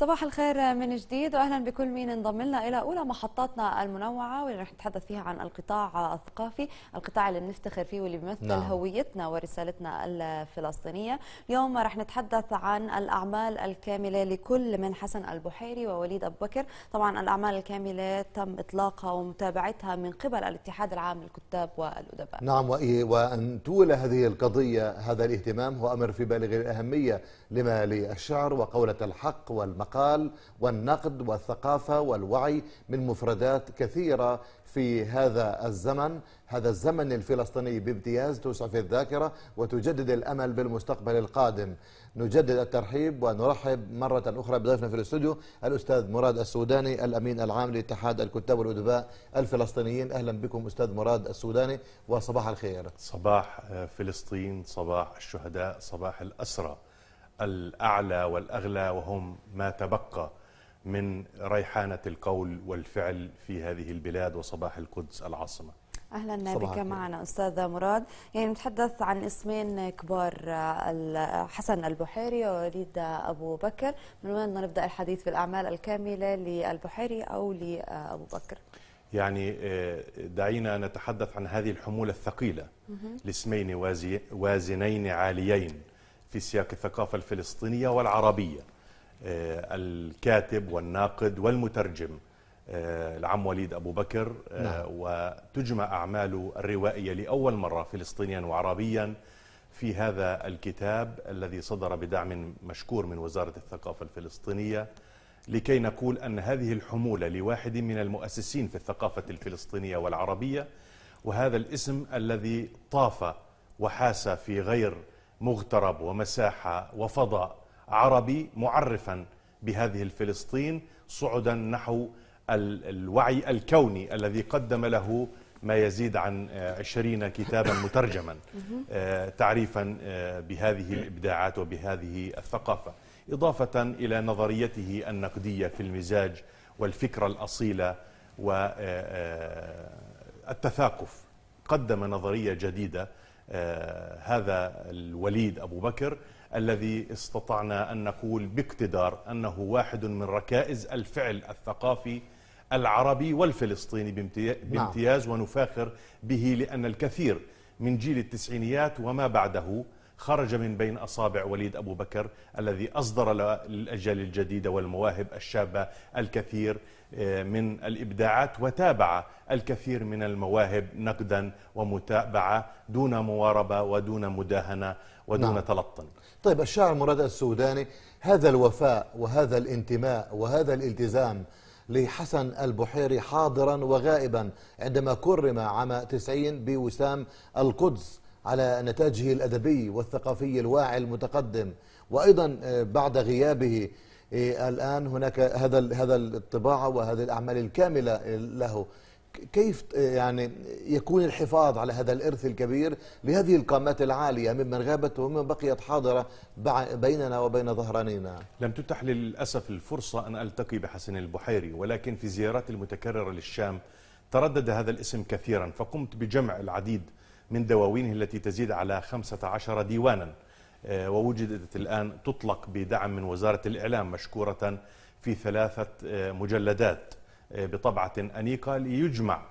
صباح الخير من جديد واهلا بكل مين انضم لنا الى اولى محطاتنا المنوعه واللي رح نتحدث فيها عن القطاع الثقافي، القطاع اللي بنفتخر فيه واللي بيمثل نعم. هويتنا ورسالتنا الفلسطينيه، اليوم رح نتحدث عن الاعمال الكامله لكل من حسن البحيري ووليد ابو بكر، طبعا الاعمال الكامله تم اطلاقها ومتابعتها من قبل الاتحاد العام للكتاب والادباء. نعم وان تولى هذه القضيه هذا الاهتمام هو امر في بالغ الاهميه لما للشعر وقوله الحق والمقام المقال والنقد والثقافة والوعي من مفردات كثيرة في هذا الزمن هذا الزمن الفلسطيني بامتياز توسع في الذاكرة وتجدد الأمل بالمستقبل القادم نجدد الترحيب ونرحب مرة أخرى بضيفنا في الاستوديو الأستاذ مراد السوداني الأمين العام لاتحاد الكتاب والأدباء الفلسطينيين أهلا بكم أستاذ مراد السوداني وصباح الخير صباح فلسطين صباح الشهداء صباح الأسرى الأعلى والأغلى وهم ما تبقى من ريحانة القول والفعل في هذه البلاد وصباح القدس العاصمة اهلا بك معنا استاذ مراد يعني نتحدث عن اسمين كبار حسن البحيري ووليد ابو بكر من وين نبدا الحديث في الاعمال الكامله للبحيري او لابو بكر يعني آه، دعينا نتحدث عن هذه الحموله الثقيله لاسمين وازنين عاليين في سياق الثقافة الفلسطينية والعربية آه، الكاتب والناقد والمترجم آه، العم وليد أبو بكر آه، نعم. وتجمع أعماله الروائية لأول مرة فلسطينيا وعربيا في هذا الكتاب الذي صدر بدعم مشكور من وزارة الثقافة الفلسطينية لكي نقول أن هذه الحمولة لواحد من المؤسسين في الثقافة الفلسطينية والعربية وهذا الاسم الذي طاف وحاس في غير مغترب ومساحة وفضاء عربي معرفا بهذه الفلسطين صعدا نحو الوعي الكوني الذي قدم له ما يزيد عن عشرين كتابا مترجما آه، تعريفا آه، بهذه الإبداعات وبهذه الثقافة إضافة إلى نظريته النقدية في المزاج والفكرة الأصيلة والتثاقف آه، قدم نظرية جديدة آه، هذا الوليد أبو بكر الذي استطعنا أن نقول باقتدار أنه واحد من ركائز الفعل الثقافي العربي والفلسطيني نعم. بامتياز ونفاخر به لأن الكثير من جيل التسعينيات وما بعده خرج من بين أصابع وليد أبو بكر الذي أصدر للأجيال الجديدة والمواهب الشابة الكثير آه، من الإبداعات وتابع الكثير من المواهب نقدا ومتابعة دون مواربة ودون مداهنة ودون نعم. تلطن طيب الشاعر مراد السوداني هذا الوفاء وهذا الانتماء وهذا الالتزام لحسن البحيري حاضرا وغائبا عندما كرم عام 90 بوسام القدس على نتاجه الأدبي والثقافي الواعي المتقدم وأيضا آه، بعد غيابه آه، الآن هناك هذا هذا الطباعة وهذه الأعمال الكاملة له كيف آه، يعني يكون الحفاظ على هذا الإرث الكبير لهذه القامات العالية ممن غابت وممن بقيت حاضرة بيننا وبين ظهرانينا لم تتح للأسف الفرصة أن ألتقي بحسن البحيري ولكن في زياراتي المتكررة للشام تردد هذا الاسم كثيرا فقمت بجمع العديد من دواوينه التي تزيد على 15 ديوانا آه، ووجدت الآن تطلق بدعم من وزارة الإعلام مشكورة في ثلاثة آه، مجلدات آه، بطبعة أنيقة ليجمع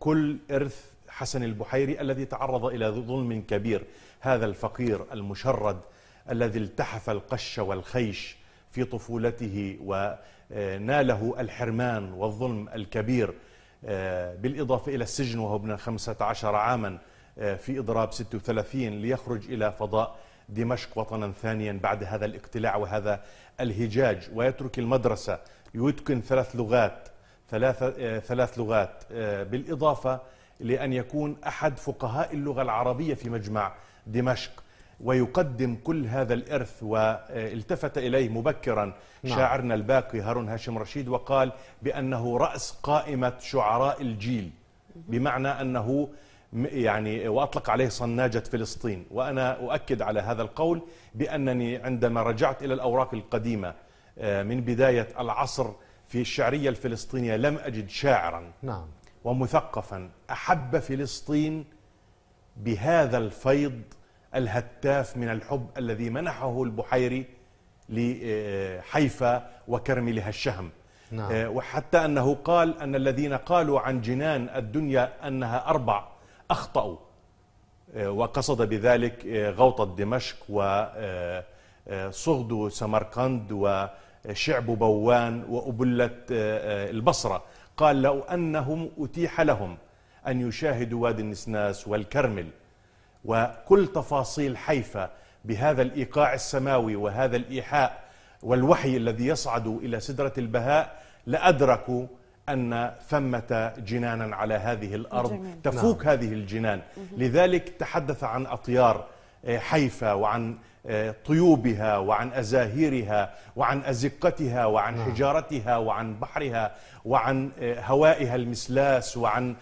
كل إرث حسن البحيري الذي تعرض إلى ظلم كبير هذا الفقير المشرد الذي التحف القش والخيش في طفولته وناله الحرمان والظلم الكبير بالإضافة إلى السجن وهو ابن 15 عاماً في إضراب 36 ليخرج إلى فضاء دمشق وطنا ثانيا بعد هذا الاقتلاع وهذا الهجاج ويترك المدرسة يتقن ثلاث لغات ثلاثة آه، ثلاث لغات آه، بالإضافة لأن يكون أحد فقهاء اللغة العربية في مجمع دمشق ويقدم كل هذا الإرث والتفت آه، إليه مبكرا نعم. شاعرنا الباقي هارون هاشم رشيد وقال بأنه رأس قائمة شعراء الجيل بمعنى أنه يعني واطلق عليه صناجه فلسطين وانا اؤكد على هذا القول بانني عندما رجعت الى الاوراق القديمه آه، من بدايه العصر في الشعريه الفلسطينيه لم اجد شاعرا نعم ومثقفا احب فلسطين بهذا الفيض الهتاف من الحب الذي منحه البحيري لحيفا وكرملها الشهم نعم. آه، وحتى أنه قال أن الذين قالوا عن جنان الدنيا أنها أربع أخطأوا آه، وقصد بذلك آه، غوطة دمشق وصغد آه، سمرقند وشعب بوان وأبلة البصرة قال لو أنهم أتيح لهم أن يشاهدوا وادي النسناس والكرمل وكل تفاصيل حيفا بهذا الإيقاع السماوي وهذا الإيحاء والوحي الذي يصعد إلى سدرة البهاء لأدركوا أن ثمة جنانا على هذه الأرض جميل. تفوق نعم. هذه الجنان لذلك تحدث عن أطيار آه، حيفا وعن آه، طيوبها وعن أزاهيرها وعن أزقتها وعن نعم. حجارتها وعن بحرها وعن آه، هوائها المسلاس وعن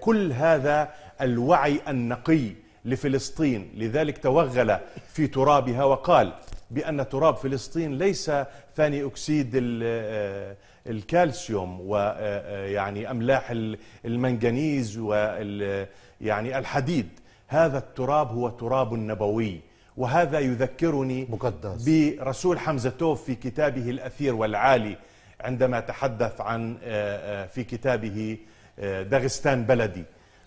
كل هذا الوعي النقي لفلسطين لذلك توغل في ترابها وقال بأن تراب فلسطين ليس ثاني أكسيد الكالسيوم ويعني آه، آه، املاح المنجنيز ويعني الحديد هذا التراب هو تراب نبوي وهذا يذكرني مقدس. برسول حمزه توف في كتابه الاثير والعالي عندما تحدث عن آه، في كتابه داغستان بلدي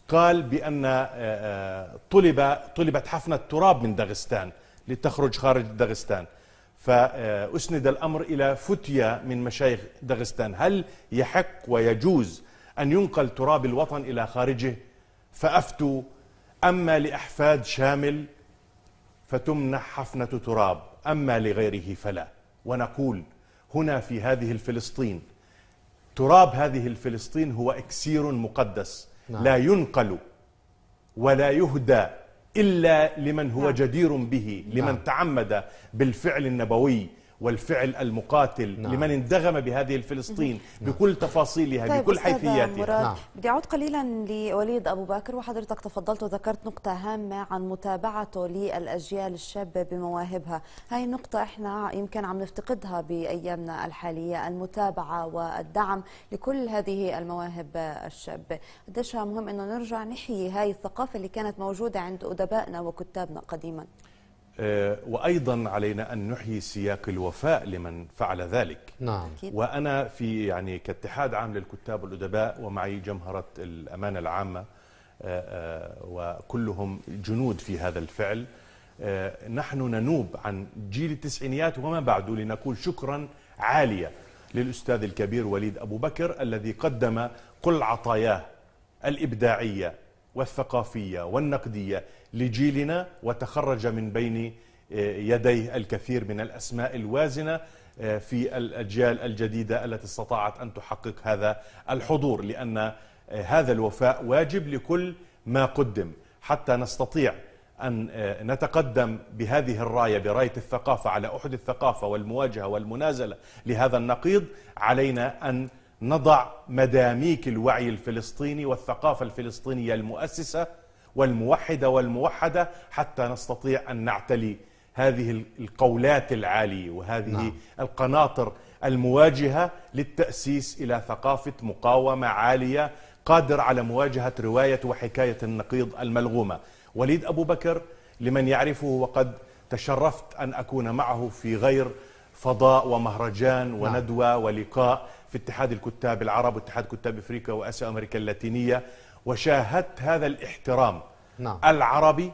قال بان طلب طلبت حفنه تراب من داغستان لتخرج خارج داغستان فأسند الأمر إلى فتية من مشايخ دغستان هل يحق ويجوز أن ينقل تراب الوطن إلى خارجه فأفتوا أما لأحفاد شامل فتمنح حفنة تراب أما لغيره فلا ونقول هنا في هذه الفلسطين تراب هذه الفلسطين هو إكسير مقدس نعم. لا ينقل ولا يهدى إلا لمن هو نعم. جدير به لمن نعم. تعمد بالفعل النبوي والفعل المقاتل نعم. لمن اندغم بهذه الفلسطين نعم. بكل تفاصيلها طيب بكل حيثياتها نعم. بدي أعود قليلا لوليد أبو بكر وحضرتك تفضلت وذكرت نقطة هامة عن متابعته للأجيال الشابة بمواهبها هاي النقطه إحنا يمكن عم نفتقدها بأيامنا الحالية المتابعة والدعم لكل هذه المواهب الشابة قديش مهم أنه نرجع نحيي هاي الثقافة اللي كانت موجودة عند أدبائنا وكتابنا قديما آه، وايضا علينا ان نحيي سياق الوفاء لمن فعل ذلك نعم وانا في يعني كاتحاد عام للكتاب والادباء ومعي جمهره الامانه العامه آه، آه، وكلهم جنود في هذا الفعل نحن ننوب عن جيل التسعينيات وما بعده لنقول شكرا عاليا للاستاذ الكبير وليد ابو بكر الذي قدم كل عطاياه الابداعيه والثقافية والنقدية لجيلنا وتخرج من بين آه، يديه الكثير من الأسماء الوازنة آه، في الأجيال الجديدة التي استطاعت أن تحقق هذا الحضور لأن آه، هذا الوفاء واجب لكل ما قدم حتى نستطيع أن نتقدم بهذه الراية براية الثقافة على أحد الثقافة والمواجهة والمنازلة لهذا النقيض علينا أن نضع مداميك الوعي الفلسطيني والثقافة الفلسطينية المؤسسة والموحدة والموحدة حتى نستطيع أن نعتلي هذه القولات العالية وهذه نعم. القناطر المواجهة للتأسيس إلى ثقافة مقاومة عالية قادر على مواجهة رواية وحكاية النقيض الملغومة وليد أبو بكر لمن يعرفه وقد تشرفت أن أكون معه في غير فضاء ومهرجان نعم. وندوة ولقاء في اتحاد الكتاب العرب واتحاد كتاب افريقيا واسيا امريكا اللاتينيه وشاهدت هذا الاحترام نعم. العربي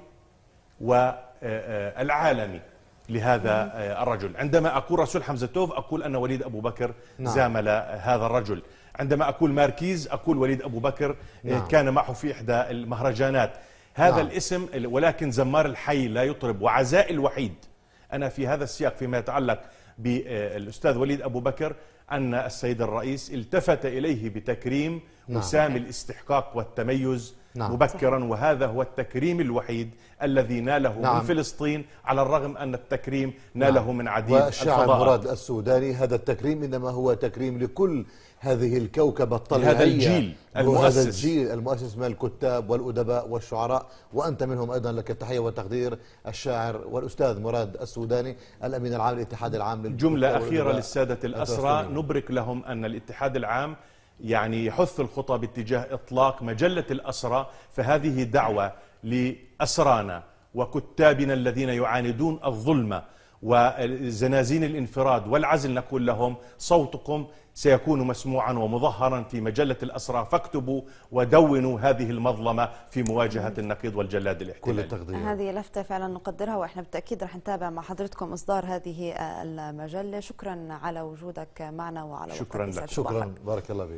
والعالمي لهذا الرجل عندما أقول رسول حمزه توف أقول أن وليد أبو بكر نعم. زامل هذا الرجل عندما أقول ماركيز أقول وليد أبو بكر آه، نعم. كان معه في إحدى المهرجانات هذا نعم. الاسم ولكن زمار الحي لا يطرب وعزاء الوحيد أنا في هذا السياق فيما يتعلق بالأستاذ وليد أبو بكر أن السيد الرئيس التفت إليه بتكريم نعم. وسام الاستحقاق والتميز نعم. مبكرا وهذا هو التكريم الوحيد الذي ناله نعم. من فلسطين على الرغم أن التكريم ناله نعم. من عديد والشعب مراد السوداني هذا التكريم إنما هو تكريم لكل هذه الكوكبة الطليعية هذا الجيل المؤسس هذا الجيل المؤسس من الكتاب والأدباء والشعراء وأنت منهم أيضا لك التحية والتقدير الشاعر والأستاذ مراد السوداني الأمين العام للاتحاد العام جملة أخيرة للسادة الأسرى نبرك لهم أن الاتحاد العام يعني يحث الخطى باتجاه إطلاق مجلة الأسرى فهذه دعوة لأسرانا وكتابنا الذين يعاندون الظلمه وزنازين الانفراد والعزل نقول لهم صوتكم سيكون مسموعا ومظهرا في مجلة الأسرى فاكتبوا ودونوا هذه المظلمة في مواجهة النقيض والجلاد الاحتلالي كل هذه لفتة فعلا نقدرها وإحنا بالتأكيد رح نتابع مع حضرتكم إصدار هذه آه، المجلة شكرا على وجودك معنا وعلى شكرا لك شكرا بارك الله فيك